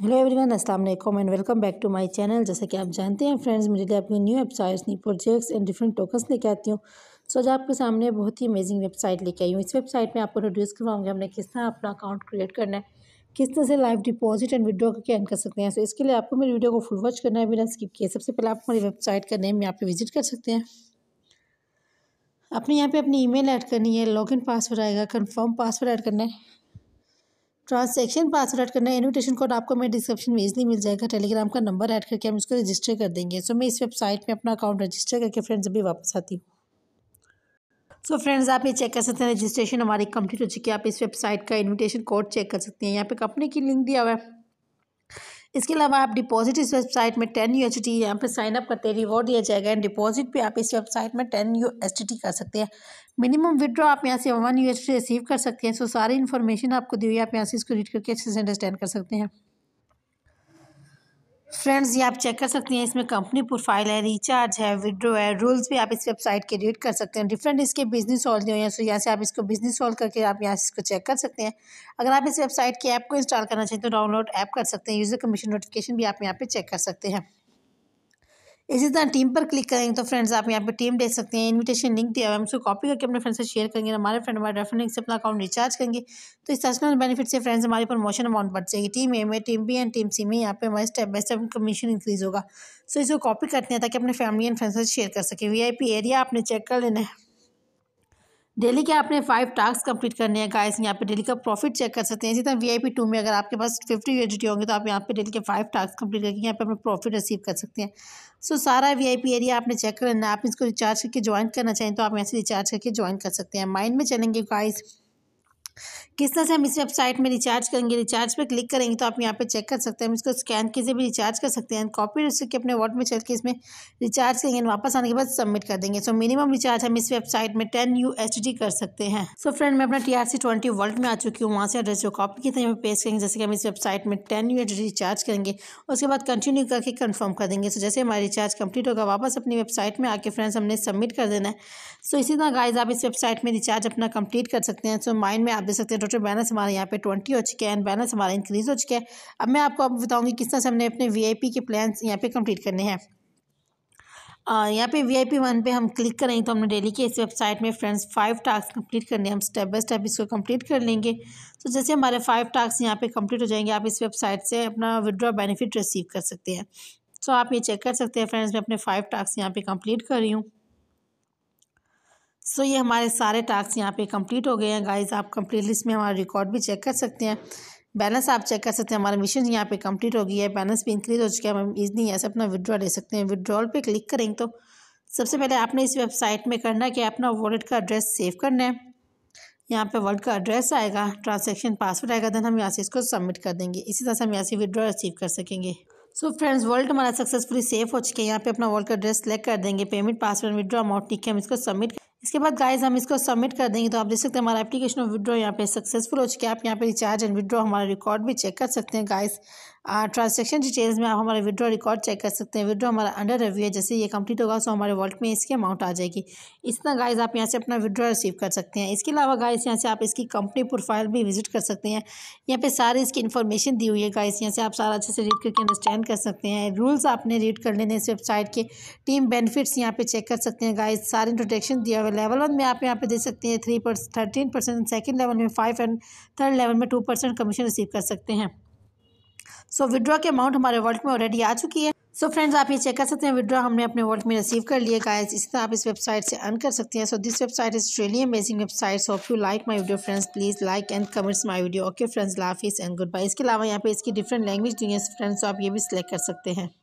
hello everyone अस्सलाम वालेकुम and welcome back to my channel जैसे कि आप जानते हैं फ्रेंड्स मुझे अपनी new websites new projects and different tokens लेके आती हूँ सो आज आपके सामने बहुत ही अमेजिंग वेबसाइट लेके आई हूँ इस वेबसाइट में आपको इंट्रोड्यूस करवाऊँगी हमने किस तरह अपना अकाउंट क्रिएट करना है किस तरह से लाइव डिपॉजिट एंड विड्रॉ करके एंड कर सकते हैं सो so, इसके लिए आपको मेरी वीडियो को फुल वॉच करना है बिना स्किप किए सबसे पहले आप हमारी वेबसाइट का नेम यहाँ पर विजिट कर सकते हैं आपने यहाँ पर अपनी मेल ऐड करनी है इन पासवर्ड आएगा कन्फर्म पासवर्ड ऐड करना है ट्रांसैक्शन पासवर्ड ऐड करना है इन्विटेशन कोड आपको मेरे डिस्क्रिप्शन में इजली मिल जाएगा टेलीग्राम का नंबर ऐड करके हम इसको रजिस्टर कर देंगे सो so, मैं इस वेबसाइट में अपना अकाउंट रजिस्टर करके फ्रेंड्स अभी वापस आती हूँ सो फ्रेंड्स आप ये चेक कर सकते हैं रजिस्ट्रेशन हमारी कंप्लीट हो चुकी है आप इस वेबसाइट का इन्विटेशन कोड चेक कर सकते हैं यहाँ पे कंपनी की लिंक दिया हुआ है इसके अलावा आप डिपॉजिट इस वेबसाइट में टेन यू एच टी यहाँ पर साइनअप करते हैं रिवॉर्ड दिया जाएगा एंड डिपॉजिट भी आप इस वेबसाइट में टेन यू एच टी कर सकते हैं मिनिमम विड्रॉ आप यहाँ से one U H T receive कर सकते हैं सो सारी इन्फॉर्मेशन आपको दी हुई है आप यहाँ से इसको रीड करके अच्छे से अंडरस्टैंड कर सकते हैं फ्रेंड्स ये आप चेक कर सकते हैं इसमें कंपनी प्रोफाइल है रिचार्ज है विड्रो है रूल्स भी आप इस वेबसाइट के रीड कर सकते हैं डिफरेंट इसके बिजनेस सॉल्व दिए हैं सो यहाँ से आप इसको बिजनेस सॉल्व करके आप यहाँ से इसको चेक कर सकते हैं अगर आप इस वेबसाइट की ऐप को इंस्टॉल करना चाहें तो डाउनलोड ऐप कर सकते हैं यूज़र कमीशन नोटिफिकेशन भी आप यहाँ पर चेक कर सकते हैं इसी तरह टीम पर क्लिक करेंगे तो फ्रेंड्स आप यहाँ पे टीम देख सकते हैं इनविटेशन लिंक दिया हुआ है हम उसको कॉपी करके अपने फ्रेंड से शेयर करेंगे हमारे फ्रेंड हमारे रेफर से अपना अकाउंट रिचार्ज करेंगे तो इस पर्सनल बेनिफिट से फ्रेंड्स हमारी प्रमोशन अमाउंट बढ़ जाएगी टीम ए में team B and team C में यहाँ पे हमारे step by step commission increase होगा सो इसको कॉपी करते हैं ताकि अपने फैमिली एंड फ्रेंड से शेयर कर सकें वी एरिया आपने चेक कर लेना है डेली के आपने फाइव टास्क कंप्लीट करने हैं गाइस यहाँ पे डेली का प्रॉफिट चेक कर सकते हैं इसी तरह वीआईपी टू में अगर आपके पास फिफ्टी यूएसडी होंगे तो आप यहाँ पे डेली के फाइव टास्क कंप्लीट करके यहाँ पे अपना प्रॉफिट रिसीव कर सकते हैं सो सारा वीआईपी एरिया आपने चेक करना है आप इसको रिचार्ज करके ज्वाइन करना चाहें तो आप यहाँ से रिचार्ज करके ज्वाइन कर सकते हैं माइंड में चलेंगे गाइस किस तरह से हम इस वेबसाइट में रिचार्ज करेंगे रिचार्ज पर क्लिक करेंगे तो आप यहाँ पे चेक कर सकते हैं हम इसको स्कैन किसी भी रिचार्ज कर सकते हैं कॉपी के अपने वॉट में चल के इसमें रिचार्ज करेंगे वापस आने के बाद सबमिट कर देंगे सो so, मिनिमम रिचार्ज हम इस वेबसाइट में टेन यू कर सकते हैं सो so, फ्रेंड मैं अपना T R C twenty world में आ चुकी हूँ वहाँ से एड्रेस जो कॉपी किए थे हमें पेश करेंगे जैसे कि हम इस वेबसाइट में टेन यू रिचार्ज करेंगे उसके बाद कंटिन्यू करके कन्फर्म कर देंगे सो जैसे हमारा रिचार्ज कंप्लीट होगा वापस अपनी वेबसाइट में आके फ्रेंड्स हमने सबमिट कर देना है सो इसी तरह गाइज आप इस वेबसाइट में रिचार्ज अपना कंप्लीट कर सकते हैं सो माइंड में आप देख सकते हैं टोटल बैलेंस हमारे यहाँ पे ट्वेंटी हो चुके हैं एंड बैलेंस हमारा इंक्रीज़ हो चुका है अब मैं आपको अब बताऊँगी किस तरह से हमने अपने वी के प्लान यहाँ पर कम्प्लीट करने हैं यहाँ पे वी आई पी वन पर हम क्लिक करेंगे तो हमने डेली के इस वेबसाइट में फ्रेंड्स फाइव टास्क कंप्लीट करने हम स्टेप बाय स्टेप इसको कंप्लीट कर लेंगे तो जैसे हमारे फाइव टास्क यहाँ पे कंप्लीट हो जाएंगे आप इस वेबसाइट से अपना विदड्रॉ बेनिफिट रिसीव कर सकते हैं तो आप ये चेक कर सकते हैं फ्रेंड्स मैं अपने फाइव टास्क यहाँ पर कम्प्लीट कर रही हूँ सो so, ये हमारे सारे टास्क यहाँ पे कंप्लीट हो गए हैं गाइस आप कंप्लीट लिस्ट में हमारा रिकॉर्ड भी चेक कर सकते हैं बैलेंस आप चेक कर सकते हैं हमारा मिशन यहाँ पे कंप्लीट हो गया है बैलेंस भी इंक्रीज़ हो चुका है हम इजली यहाँ से अपना विदड्रॉ ले सकते हैं विदड्रॉल पे क्लिक करेंगे तो सबसे पहले आपने इस वेबसाइट में करना है कि अपना वॉलेट का एड्रेस सेव करना है यहाँ पर वॉलेट का एड्रेस आएगा ट्रांसैक्शन पासवर्ड आएगा देन हम यहाँ से इसको सबमिट कर देंगे इसी तरह से हम यहाँ से विदड्रॉ रिसीव कर सकेंगे सो फ्रेंड्स वॉलेट हमारा सक्सेसफुली सेव हो चुके हैं यहाँ पे अपना वॉलेट का एड्रेस सेलेक्ट कर देंगे पेमेंट पासवर्ड विदड्रॉ अमाउंट ठीक है हम इसको सबमिट इसके बाद गाइज हम इसको सबमिट कर देंगे तो आप देख सकते हैं हमारा एप्लीकेशन ऑफ विड्रॉ यहाँ पे सक्सेसफुल हो चुके आप यहाँ पे रिचार्ज एंड विड्रॉ हमारा रिकॉर्ड भी चेक कर सकते हैं गाइस ट्रांजैक्शन डिटेल्स में आप हमारे विड्रॉ रिकॉर्ड चेक कर सकते हैं विड्रॉ हमारा अंडर रिव्यू है जैसे ये कंप्लीट होगा सो हमारे वॉल्ट में इसकी अमाउंट आ जाएगी इस तरह गाइज आप यहाँ से अपना विड्रॉ रिसीव कर सकते हैं इसके अलावा गाइज यहाँ से आप इसकी कंपनी प्रोफाइल भी विजिट कर सकते हैं यहाँ पर सारी इसकी इन्फॉर्मेशन दी हुई है गाइज यहाँ से आप सारा अच्छे से रीड करके अंडरस्टैंड कर सकते हैं रूल्स आपने रीड कर लेने इस वेबसाइट के टीम बेनिफिट्स यहाँ पे चेक कर सकते हैं गाइज सारे इंट्रोडक्शन दिया हुआ लेवल वन में आप यहाँ पे देख सकते हैं three percent thirteen percent second level में फाइव एंड थर्ड लेवल में टू परसेंट कमीशन रिसीव कर सकते हैं सो विड्रॉ के अमाउंट हमारे वॉल्ट में ऑलरेडी आ चुकी है सो so फ्रेंड्स आप ये चेक कर सकते हैं विड्रॉ हमने अपने वॉल्ट में रिसीव कर लिए गाइस इसी तरह आप इस वेबसाइट से अन कर सकते हैं so this website is really amazing website if you like my video friends please like and comments my video okay friends लाफिस एंड गुड बाय इसके अलावा यहाँ पे इसकी डिफरेंट लैंग्वेज दी है फ्रेंड्स तो आप ये भी सिलेक्ट कर सकते हैं